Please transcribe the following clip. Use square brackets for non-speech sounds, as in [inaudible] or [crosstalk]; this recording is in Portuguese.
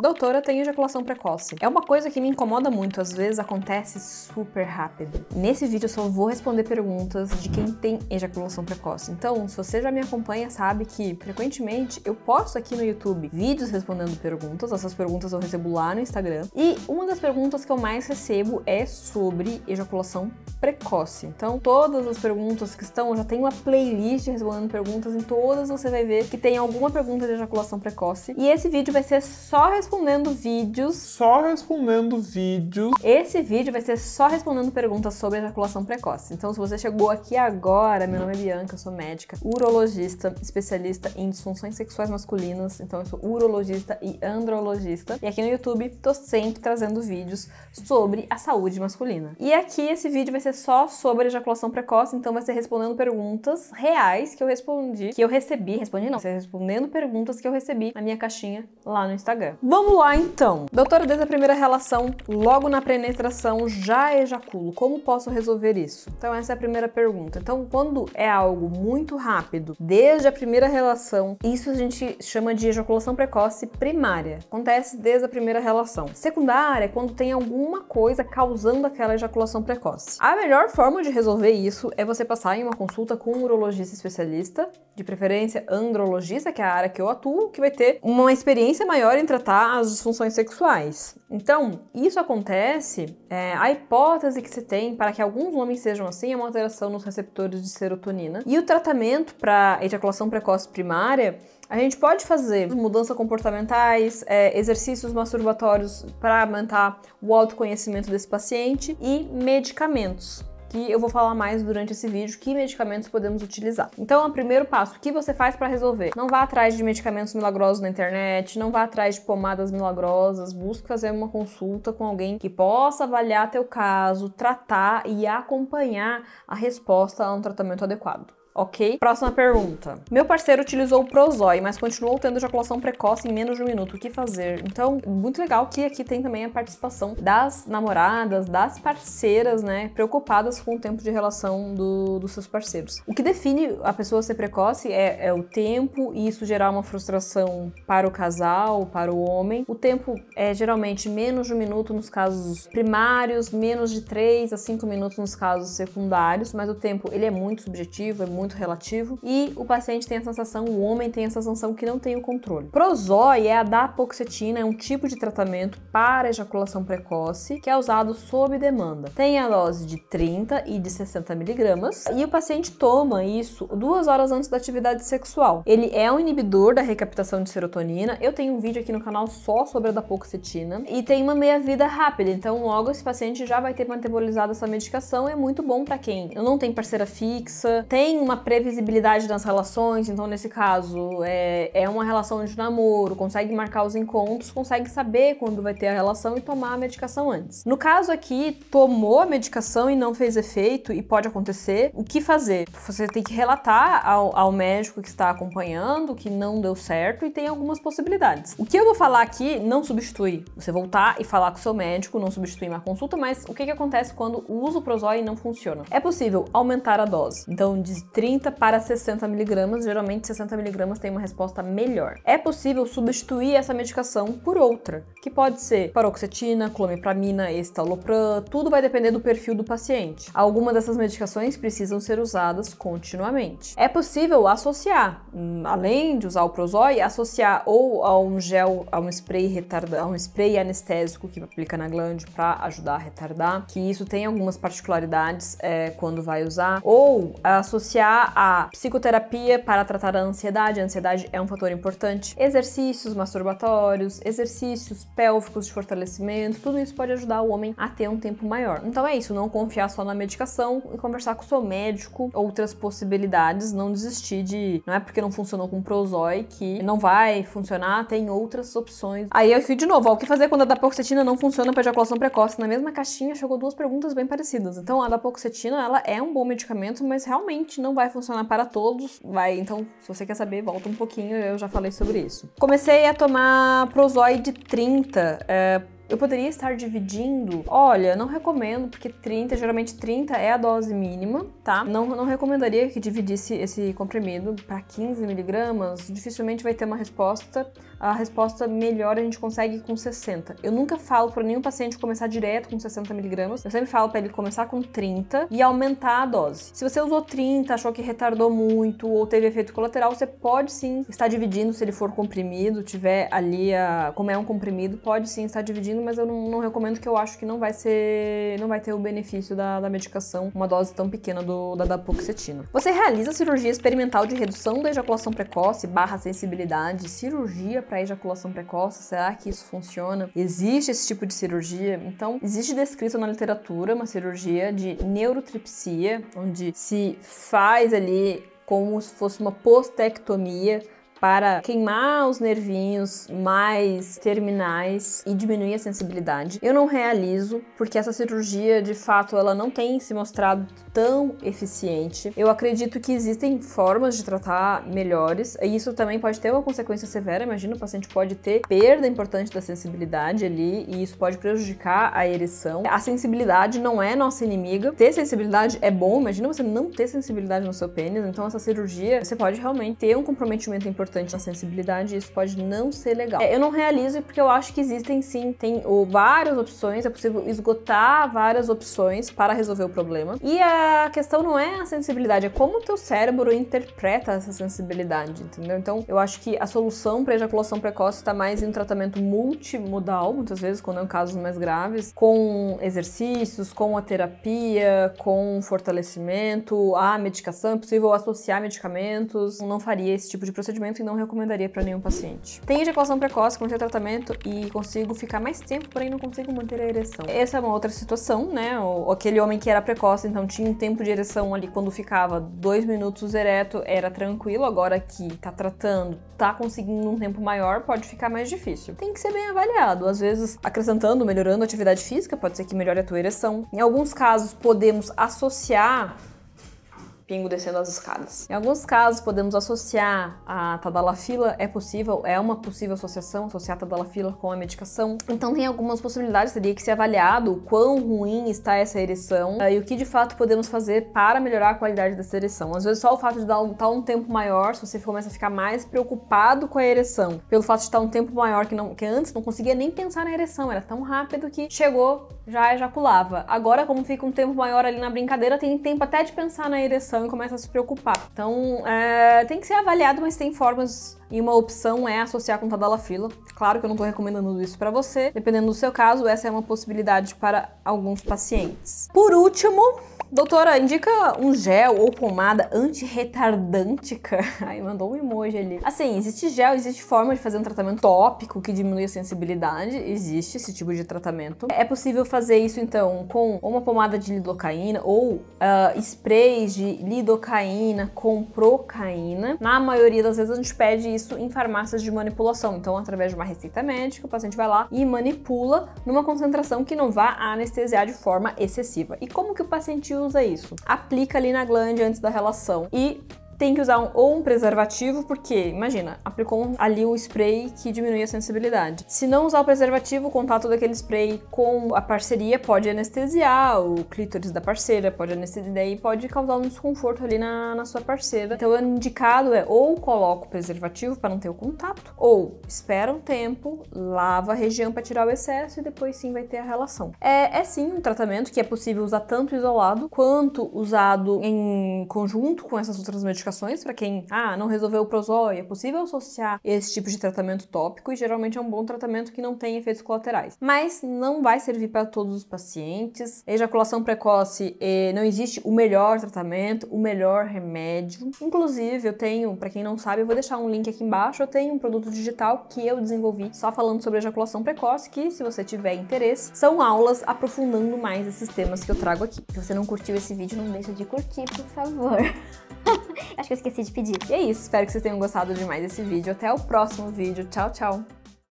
Doutora, tem ejaculação precoce. É uma coisa que me incomoda muito, às vezes acontece super rápido. Nesse vídeo eu só vou responder perguntas de quem tem ejaculação precoce. Então, se você já me acompanha, sabe que frequentemente eu posto aqui no YouTube vídeos respondendo perguntas, essas perguntas eu recebo lá no Instagram. E uma das perguntas que eu mais recebo é sobre ejaculação precoce. Então, todas as perguntas que estão, eu já tenho uma playlist respondendo perguntas, em todas você vai ver que tem alguma pergunta de ejaculação precoce. E esse vídeo vai ser só respondendo respondendo vídeos. Só respondendo vídeos. Esse vídeo vai ser só respondendo perguntas sobre ejaculação precoce. Então, se você chegou aqui agora, meu nome é Bianca, eu sou médica, urologista, especialista em disfunções sexuais masculinas. Então, eu sou urologista e andrologista. E aqui no YouTube, tô sempre trazendo vídeos sobre a saúde masculina. E aqui, esse vídeo vai ser só sobre ejaculação precoce. Então, vai ser respondendo perguntas reais que eu respondi, que eu recebi. Respondi não, vai ser respondendo perguntas que eu recebi na minha caixinha lá no Instagram. Vamos lá então. Doutora, desde a primeira relação, logo na penetração, já ejaculo. Como posso resolver isso? Então, essa é a primeira pergunta. Então, quando é algo muito rápido, desde a primeira relação, isso a gente chama de ejaculação precoce primária. Acontece desde a primeira relação. Secundária é quando tem alguma coisa causando aquela ejaculação precoce. A melhor forma de resolver isso é você passar em uma consulta com um urologista especialista, de preferência andrologista, que é a área que eu atuo, que vai ter uma experiência maior em tratar as disfunções sexuais. Então, isso acontece, é, a hipótese que se tem para que alguns homens sejam assim é uma alteração nos receptores de serotonina. E o tratamento para ejaculação precoce primária, a gente pode fazer mudanças comportamentais, é, exercícios masturbatórios para aumentar o autoconhecimento desse paciente e medicamentos que eu vou falar mais durante esse vídeo, que medicamentos podemos utilizar. Então, o primeiro passo, o que você faz para resolver? Não vá atrás de medicamentos milagrosos na internet, não vá atrás de pomadas milagrosas, busque fazer uma consulta com alguém que possa avaliar teu caso, tratar e acompanhar a resposta a um tratamento adequado ok? Próxima pergunta. Meu parceiro utilizou o Prozoi, mas continuou tendo ejaculação precoce em menos de um minuto. O que fazer? Então, muito legal que aqui tem também a participação das namoradas, das parceiras, né? Preocupadas com o tempo de relação do, dos seus parceiros. O que define a pessoa ser precoce é, é o tempo e isso gerar uma frustração para o casal, para o homem. O tempo é geralmente menos de um minuto nos casos primários, menos de 3 a 5 minutos nos casos secundários, mas o tempo ele é muito subjetivo, é muito muito relativo, e o paciente tem a sensação, o homem tem a sensação que não tem o controle. Prozoi é a dapoxetina, é um tipo de tratamento para ejaculação precoce que é usado sob demanda. Tem a dose de 30 e de 60 miligramas, e o paciente toma isso duas horas antes da atividade sexual. Ele é um inibidor da recaptação de serotonina. Eu tenho um vídeo aqui no canal só sobre a dapoxetina e tem uma meia-vida rápida, então logo esse paciente já vai ter metabolizado essa medicação. É muito bom para quem não tem parceira fixa, tem uma previsibilidade nas relações, então nesse caso é, é uma relação de namoro, consegue marcar os encontros, consegue saber quando vai ter a relação e tomar a medicação antes. No caso aqui, tomou a medicação e não fez efeito, e pode acontecer, o que fazer? Você tem que relatar ao, ao médico que está acompanhando que não deu certo e tem algumas possibilidades. O que eu vou falar aqui não substitui. Você voltar e falar com o seu médico, não substitui uma consulta, mas o que, que acontece quando o uso prozói não funciona? É possível aumentar a dose. Então, de 30 30 para 60 miligramas, geralmente 60 miligramas tem uma resposta melhor. É possível substituir essa medicação por outra, que pode ser paroxetina, clomipramina, estalopram, tudo vai depender do perfil do paciente. Algumas dessas medicações precisam ser usadas continuamente. É possível associar, hum, além de usar o Prozoi, associar ou a um gel, a um spray retardante, a um spray anestésico que aplica na glande para ajudar a retardar, que isso tem algumas particularidades é, quando vai usar, ou associar a psicoterapia para tratar a ansiedade, a ansiedade é um fator importante, exercícios masturbatórios, exercícios pélvicos de fortalecimento, tudo isso pode ajudar o homem a ter um tempo maior. Então é isso, não confiar só na medicação e conversar com o seu médico, outras possibilidades, não desistir de, não é porque não funcionou com o Prozoi que não vai funcionar, tem outras opções. Aí eu fui de novo, ó, o que fazer quando a dapoxetina não funciona para ejaculação precoce? Na mesma caixinha chegou duas perguntas bem parecidas. Então a dapoxetina, ela é um bom medicamento, mas realmente não vai funcionar para todos, vai, então, se você quer saber, volta um pouquinho, eu já falei sobre isso. Comecei a tomar Prozoid 30, é, eh, eu poderia estar dividindo? Olha, não recomendo, porque 30, geralmente 30 é a dose mínima, tá? Não, não recomendaria que dividisse esse comprimido para 15 miligramas, dificilmente vai ter uma resposta a resposta melhor a gente consegue com 60. Eu nunca falo para nenhum paciente começar direto com 60 miligramas. Eu sempre falo para ele começar com 30 e aumentar a dose. Se você usou 30, achou que retardou muito ou teve efeito colateral, você pode sim estar dividindo se ele for comprimido, tiver ali a, como é um comprimido, pode sim estar dividindo, mas eu não, não recomendo que eu acho que não vai ser, não vai ter o benefício da, da medicação uma dose tão pequena do, da dapoxetina. Você realiza cirurgia experimental de redução da ejaculação precoce/barra sensibilidade, cirurgia para ejaculação precoce? Será que isso funciona? Existe esse tipo de cirurgia? Então, existe descrito na literatura uma cirurgia de neurotripsia, onde se faz ali como se fosse uma postectomia para queimar os nervinhos mais terminais e diminuir a sensibilidade. Eu não realizo, porque essa cirurgia, de fato, ela não tem se mostrado tão eficiente. Eu acredito que existem formas de tratar melhores, e isso também pode ter uma consequência severa. Imagina, o paciente pode ter perda importante da sensibilidade ali, e isso pode prejudicar a ereção. A sensibilidade não é nossa inimiga. Ter sensibilidade é bom, imagina você não ter sensibilidade no seu pênis, então essa cirurgia, você pode realmente ter um comprometimento importante importante na sensibilidade isso pode não ser legal. É, eu não realizo porque eu acho que existem sim, tem ou, várias opções, é possível esgotar várias opções para resolver o problema. E a questão não é a sensibilidade, é como o teu cérebro interpreta essa sensibilidade, entendeu? Então eu acho que a solução para ejaculação precoce está mais em um tratamento multimodal, muitas vezes quando é um casos mais graves, com exercícios, com a terapia, com fortalecimento, a medicação, é possível associar medicamentos. Não faria esse tipo de procedimento tratamento e não recomendaria para nenhum paciente. Tem ejaculação precoce, comecei tratamento e consigo ficar mais tempo, porém não consigo manter a ereção. Essa é uma outra situação, né? O, aquele homem que era precoce, então tinha um tempo de ereção ali quando ficava dois minutos ereto, era tranquilo, agora que tá tratando, tá conseguindo um tempo maior, pode ficar mais difícil. Tem que ser bem avaliado, às vezes acrescentando, melhorando a atividade física, pode ser que melhore a tua ereção. Em alguns casos, podemos associar pingo descendo as escadas. Em alguns casos, podemos associar a tadalafila, é possível, é uma possível associação, associar a tadalafila com a medicação. Então tem algumas possibilidades, teria que ser avaliado o quão ruim está essa ereção eh, e o que de fato podemos fazer para melhorar a qualidade dessa ereção. Às vezes só o fato de dar um, estar tá um tempo maior, se você começa a ficar mais preocupado com a ereção, pelo fato de estar tá um tempo maior que, não, que antes não conseguia nem pensar na ereção, era tão rápido que chegou já ejaculava. Agora, como fica um tempo maior ali na brincadeira, tem tempo até de pensar na ereção e começa a se preocupar. Então, é, tem que ser avaliado, mas tem formas e uma opção é associar com tadalafila. Claro que eu não tô recomendando isso para você. Dependendo do seu caso, essa é uma possibilidade para alguns pacientes. Por último, Doutora, indica um gel ou pomada antirretardântica. [laughs] Ai, mandou um emoji ali. Assim, existe gel, existe forma de fazer um tratamento tópico que diminui a sensibilidade. Existe esse tipo de tratamento. É possível fazer isso, então, com uma pomada de lidocaína ou uh, sprays de lidocaína com procaína. Na maioria das vezes, a gente pede isso em farmácias de manipulação. Então, através de uma receita médica, o paciente vai lá e manipula numa concentração que não vá anestesiar de forma excessiva. E como que o paciente usa isso? Aplica ali na glande antes da relação e tem que usar um, ou um preservativo, porque, imagina, aplicou ali o spray que diminui a sensibilidade. Se não usar o preservativo, o contato daquele spray com a parceria pode anestesiar o clítoris da parceira, pode anestesiar, daí pode causar um desconforto ali na, na sua parceira. Então, o indicado é ou coloca o preservativo para não ter o contato, ou espera um tempo, lava a região para tirar o excesso e depois sim vai ter a relação. É, é sim um tratamento que é possível usar tanto isolado quanto usado em conjunto com essas outras medicações contraindicações para quem ah, não resolveu o prosóio. É possível associar esse tipo de tratamento tópico e geralmente é um bom tratamento que não tem efeitos colaterais. Mas não vai servir para todos os pacientes. Ejaculação precoce, eh, não existe o melhor tratamento, o melhor remédio. Inclusive, eu tenho, para quem não sabe, eu vou deixar um link aqui embaixo, eu tenho um produto digital que eu desenvolvi só falando sobre ejaculação precoce, que se você tiver interesse, são aulas aprofundando mais esses temas que eu trago aqui. Se você não curtiu esse vídeo, não deixa de curtir, por favor. [laughs] Acho que eu esqueci de pedir. E é isso, espero que vocês tenham gostado de mais vídeo. Até o próximo vídeo. Tchau, tchau!